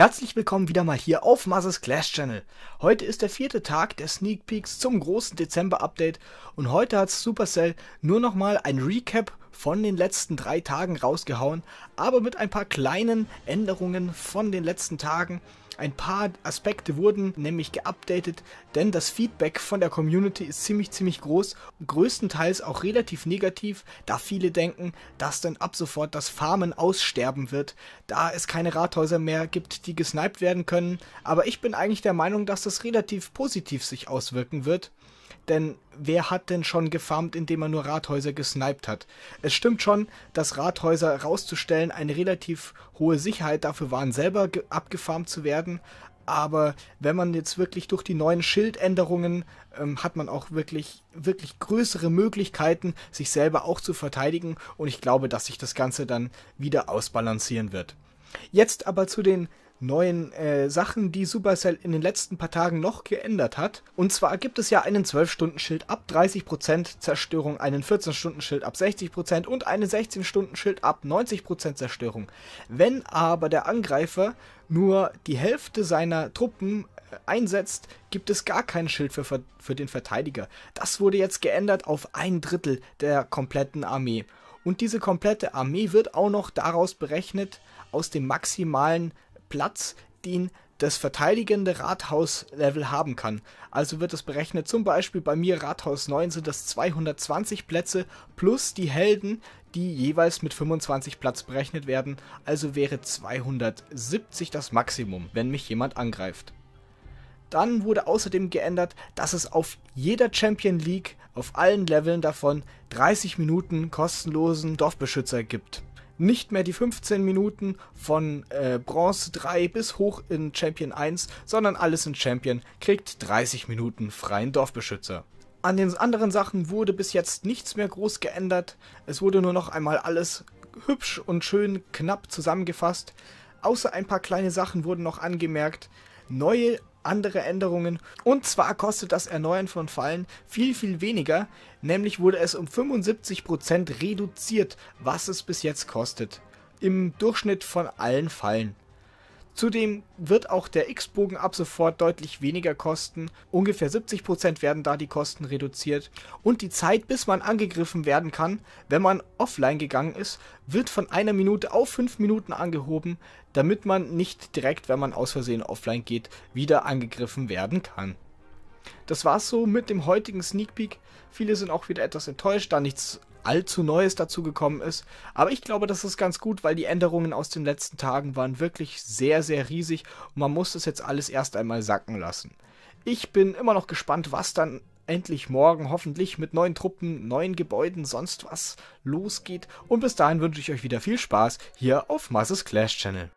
Herzlich willkommen wieder mal hier auf Mazes Clash Channel. Heute ist der vierte Tag der Sneak Peeks zum großen Dezember-Update und heute hat Supercell nur nochmal ein Recap von den letzten drei Tagen rausgehauen, aber mit ein paar kleinen Änderungen von den letzten Tagen. Ein paar Aspekte wurden nämlich geupdatet, denn das Feedback von der Community ist ziemlich, ziemlich groß größtenteils auch relativ negativ, da viele denken, dass dann ab sofort das Farmen aussterben wird, da es keine Rathäuser mehr gibt, die gesniped werden können. Aber ich bin eigentlich der Meinung, dass das relativ positiv sich auswirken wird. Denn wer hat denn schon gefarmt, indem er nur Rathäuser gesniped hat? Es stimmt schon, dass Rathäuser rauszustellen eine relativ hohe Sicherheit dafür waren, selber abgefarmt zu werden. Aber wenn man jetzt wirklich durch die neuen Schildänderungen ähm, hat man auch wirklich, wirklich größere Möglichkeiten, sich selber auch zu verteidigen. Und ich glaube, dass sich das Ganze dann wieder ausbalancieren wird. Jetzt aber zu den neuen äh, Sachen, die Supercell in den letzten paar Tagen noch geändert hat. Und zwar gibt es ja einen 12-Stunden-Schild ab 30% Zerstörung, einen 14-Stunden-Schild ab 60% und einen 16-Stunden-Schild ab 90% Zerstörung. Wenn aber der Angreifer nur die Hälfte seiner Truppen äh, einsetzt, gibt es gar kein Schild für, für den Verteidiger. Das wurde jetzt geändert auf ein Drittel der kompletten Armee. Und diese komplette Armee wird auch noch daraus berechnet, aus dem maximalen Platz, den das verteidigende Rathauslevel haben kann. Also wird es berechnet, zum Beispiel bei mir Rathaus 9 sind das 220 Plätze plus die Helden, die jeweils mit 25 Platz berechnet werden, also wäre 270 das Maximum, wenn mich jemand angreift. Dann wurde außerdem geändert, dass es auf jeder Champion League, auf allen Leveln davon, 30 Minuten kostenlosen Dorfbeschützer gibt nicht mehr die 15 Minuten von äh, Bronze 3 bis hoch in Champion 1, sondern alles in Champion kriegt 30 Minuten freien Dorfbeschützer. An den anderen Sachen wurde bis jetzt nichts mehr groß geändert. Es wurde nur noch einmal alles hübsch und schön knapp zusammengefasst. Außer ein paar kleine Sachen wurden noch angemerkt. Neue andere Änderungen. Und zwar kostet das Erneuern von Fallen viel, viel weniger. Nämlich wurde es um 75% reduziert, was es bis jetzt kostet. Im Durchschnitt von allen Fallen. Zudem wird auch der X-Bogen ab sofort deutlich weniger kosten. Ungefähr 70% werden da die Kosten reduziert. Und die Zeit, bis man angegriffen werden kann, wenn man offline gegangen ist, wird von einer Minute auf fünf Minuten angehoben, damit man nicht direkt, wenn man aus Versehen offline geht, wieder angegriffen werden kann. Das war's so mit dem heutigen Sneak Peek. Viele sind auch wieder etwas enttäuscht, da nichts allzu Neues dazu gekommen ist. Aber ich glaube, das ist ganz gut, weil die Änderungen aus den letzten Tagen waren wirklich sehr, sehr riesig und man muss das jetzt alles erst einmal sacken lassen. Ich bin immer noch gespannt, was dann endlich morgen hoffentlich mit neuen Truppen, neuen Gebäuden, sonst was losgeht. Und bis dahin wünsche ich euch wieder viel Spaß hier auf Masses Clash Channel.